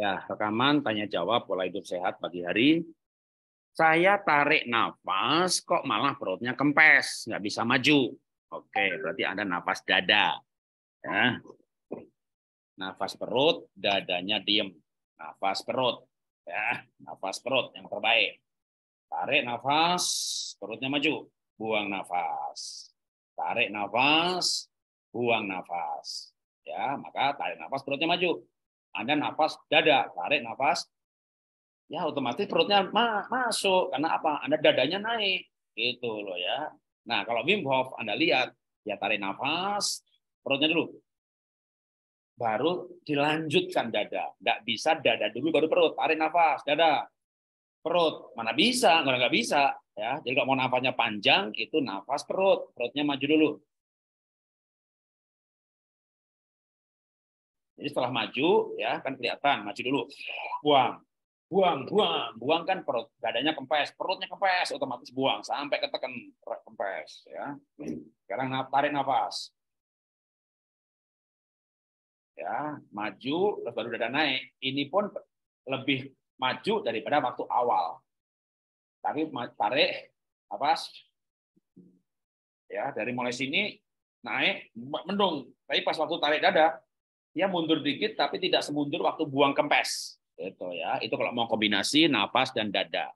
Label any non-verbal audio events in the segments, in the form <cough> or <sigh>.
Ya, rekaman tanya jawab pola hidup sehat pagi hari. Saya tarik nafas, kok malah perutnya kempes, nggak bisa maju. Oke, berarti anda nafas dada. Ya. Nafas perut, dadanya diem. Nafas perut. Ya, nafas perut yang terbaik. Tarik nafas, perutnya maju. Buang nafas. Tarik nafas, buang nafas. Ya, maka tarik nafas perutnya maju anda nafas dada, tarik nafas, ya otomatis perutnya ma masuk karena apa? Anda dadanya naik, gitu loh ya. Nah kalau Wim Hof Anda lihat, ya tarik nafas, perutnya dulu, baru dilanjutkan dada. Tidak bisa dada dulu baru perut, tarik nafas, dada, perut. Mana bisa, nggak nggak bisa. Ya, jadi kalau mau nafasnya panjang itu nafas perut, perutnya maju dulu. Jadi setelah maju, ya kan kelihatan, maju dulu, buang, buang, buang, buang kan perut, badannya kempes, perutnya kempes, otomatis buang sampai ketekan kempes, ya. Sekarang tarik nafas, ya maju, terus baru dada naik. Ini pun lebih maju daripada waktu awal. Tapi tarik nafas, ya dari mulai sini naik mendung. Tapi pas waktu tarik dada ya mundur dikit tapi tidak semundur waktu buang kempes. Itu ya. Itu kalau mau kombinasi napas dan dada.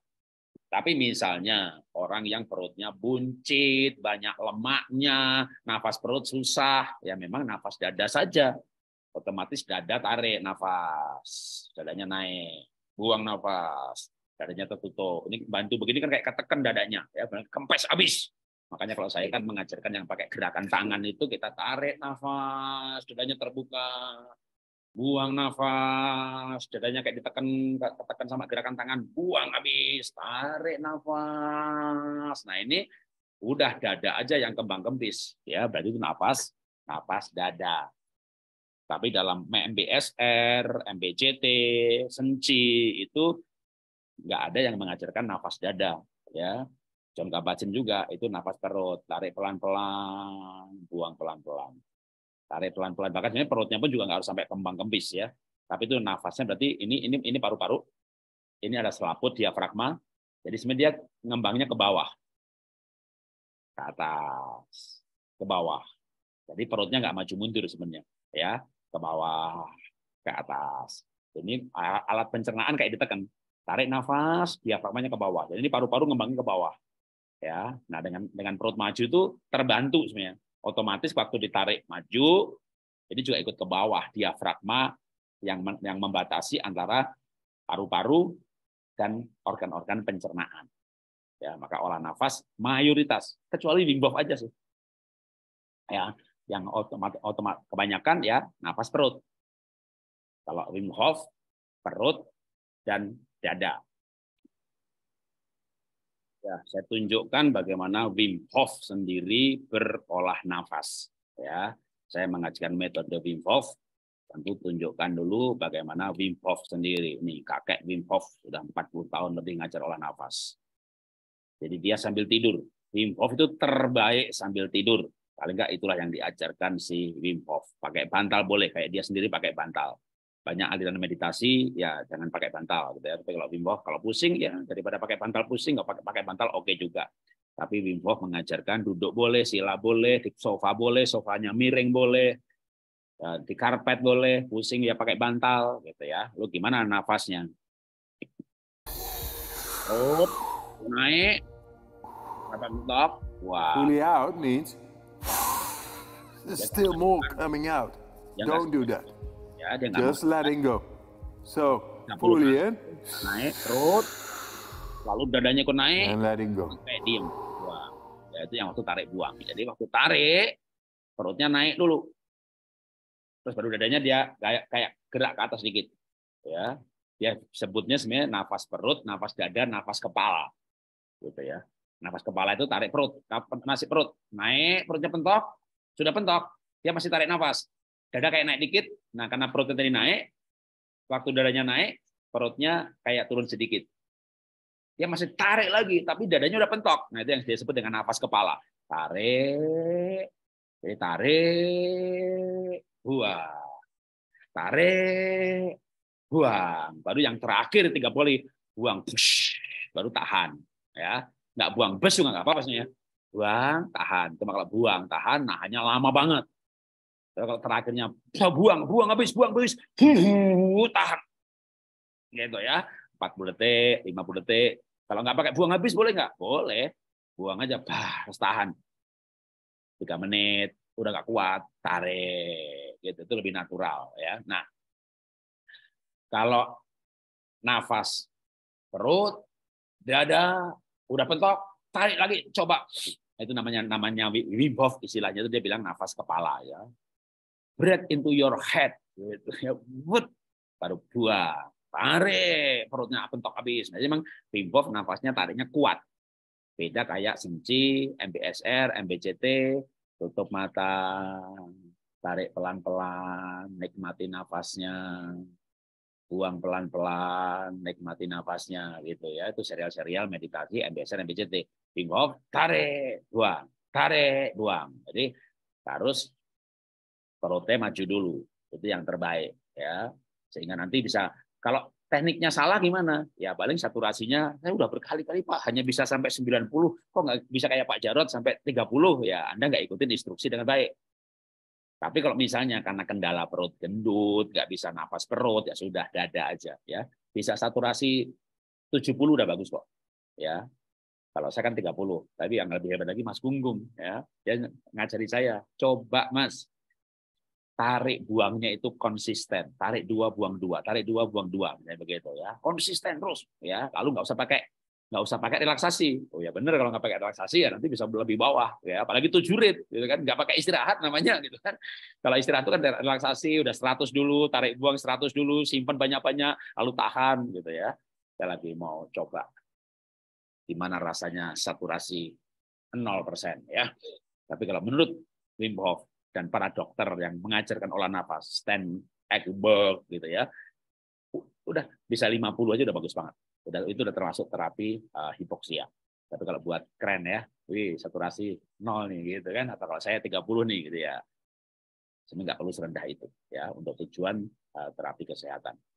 Tapi misalnya orang yang perutnya buncit, banyak lemaknya, nafas perut susah, ya memang nafas dada saja. Otomatis dada tarik nafas, dadanya naik, buang nafas, dadanya tertutup. Ini bantu begini kan kayak ketekan dadanya, ya kempes habis. Makanya kalau saya kan mengajarkan yang pakai gerakan tangan itu kita tarik nafas, dadanya terbuka, buang nafas, dadanya kayak ditekan ditekan sama gerakan tangan, buang habis, tarik nafas. Nah ini udah dada aja yang kembang kempis, ya berarti itu nafas, nafas dada. Tapi dalam MBSR, MBCT, Senci itu nggak ada yang mengajarkan nafas dada, ya Jam kabajen juga itu nafas perut, tarik pelan-pelan, buang pelan-pelan. Tarik pelan-pelan. Bahkan sebenarnya perutnya pun juga nggak harus sampai kembang kempis ya. Tapi itu nafasnya berarti ini ini ini paru-paru. Ini ada selaput diafragma. Jadi sebenarnya dia ngembangnya ke bawah. Ke atas, ke bawah. Jadi perutnya nggak maju mundur sebenarnya, ya, ke bawah, ke atas. Ini alat pencernaan kayak ditekan. Tarik nafas, diafragmanya ke bawah. Jadi ini paru-paru ngembangnya ke bawah ya nah dengan dengan perut maju itu terbantu sebenarnya otomatis waktu ditarik maju ini juga ikut ke bawah diafragma yang yang membatasi antara paru-paru dan organ-organ pencernaan ya maka olah nafas mayoritas kecuali Wim Hof aja sih ya yang otomat otomat kebanyakan ya nafas perut kalau Wim Hof perut dan dada Ya, saya tunjukkan bagaimana Wim Hof sendiri berolah nafas. Ya, saya mengajarkan metode Wim Hof. Tentu tunjukkan dulu bagaimana Wim Hof sendiri. Ini kakek Wim Hof sudah 40 tahun lebih ngajar olah nafas. Jadi dia sambil tidur. Wim Hof itu terbaik sambil tidur. Paling enggak itulah yang diajarkan si Wim Hof. Pakai bantal boleh, kayak dia sendiri pakai bantal banyak aliran meditasi ya jangan pakai bantal gitu ya tapi kalau Wim Hof kalau pusing ya daripada pakai bantal pusing nggak pakai pakai bantal oke okay juga tapi Wim Hof mengajarkan duduk boleh sila boleh di sofa boleh sofanya miring boleh ya, di karpet boleh pusing ya pakai bantal gitu ya lu gimana nafasnya up naik apa top wah pull out means ya, there's still kan? more coming out ya, don't kan? do that aja dia nggak just letting go so pull in naik terus lalu dadanya ikut naik and letting go sampai diem buang ya itu yang waktu tarik buang jadi waktu tarik perutnya naik dulu terus baru dadanya dia kayak kayak gerak ke atas sedikit ya dia sebutnya sebenarnya nafas perut nafas dada nafas kepala gitu ya nafas kepala itu tarik perut masih perut naik perutnya pentok sudah pentok dia masih tarik nafas dada kayak naik dikit. Nah, karena perutnya tadi naik, waktu dadanya naik, perutnya kayak turun sedikit. Dia masih tarik lagi, tapi dadanya udah pentok. Nah, itu yang disebut dengan nafas kepala. Tarik, jadi tarik, buang. Tarik, buang. Baru yang terakhir tiga poli, buang. Push, baru tahan. ya Nggak buang, bes juga nggak apa-apa sebenarnya. Buang, tahan. Cuma kalau buang, tahan, nah hanya lama banget. Ya, kalau terakhirnya bisa buang, buang habis, buang habis, tahan. Gitu ya. 40 detik, 50 detik. Kalau nggak pakai buang habis boleh nggak? Boleh. Buang aja, bah, harus tahan. 3 menit, udah nggak kuat, tarik. Gitu. Itu lebih natural ya. Nah, kalau nafas perut, dada, udah pentok, tarik lagi, coba. Itu namanya namanya Wim Hof istilahnya itu dia bilang nafas kepala ya bread into your head gitu ya but baru dua, tarik perutnya bentok habis nah, memang Pimprov nafasnya tariknya kuat beda kayak senci MBSR MBCT tutup mata tarik pelan-pelan nikmati nafasnya buang pelan-pelan nikmati nafasnya gitu ya itu serial-serial meditasi MBSR MBCT Pimprov tarik buang tarik buang jadi harus Perutnya maju dulu. Itu yang terbaik ya. Sehingga nanti bisa kalau tekniknya salah gimana? Ya paling saturasinya saya udah berkali-kali Pak hanya bisa sampai 90, kok nggak bisa kayak Pak Jarot sampai 30 ya Anda nggak ikutin instruksi dengan baik. Tapi kalau misalnya karena kendala perut gendut, nggak bisa nafas perut, ya sudah dada aja ya. Bisa saturasi 70 udah bagus kok. Ya. Kalau saya kan 30, tapi yang lebih hebat lagi Mas Gunggung ya. Dia ngajari saya, "Coba Mas, tarik buangnya itu konsisten. Tarik dua buang dua, tarik dua buang dua, misalnya begitu ya. Konsisten terus ya. Lalu nggak usah pakai nggak usah pakai relaksasi. Oh ya benar kalau nggak pakai relaksasi ya nanti bisa lebih bawah ya. Apalagi tuh jurit gitu kan nggak pakai istirahat namanya <laughs> gitu kan. Kalau istirahat itu kan relaksasi udah 100 dulu, tarik buang 100 dulu, simpan banyak-banyak, lalu tahan gitu ya. Saya lagi mau coba gimana rasanya saturasi 0% ya. Tapi kalau menurut Wim Hof dan para dokter yang mengajarkan olah nafas, stand Eckberg gitu ya. Udah bisa 50 aja udah bagus banget. Udah itu udah termasuk terapi uh, hipoksia. Tapi kalau buat keren ya, wih saturasi nol nih gitu kan atau kalau saya 30 nih gitu ya. Sebenarnya nggak perlu serendah itu ya untuk tujuan uh, terapi kesehatan.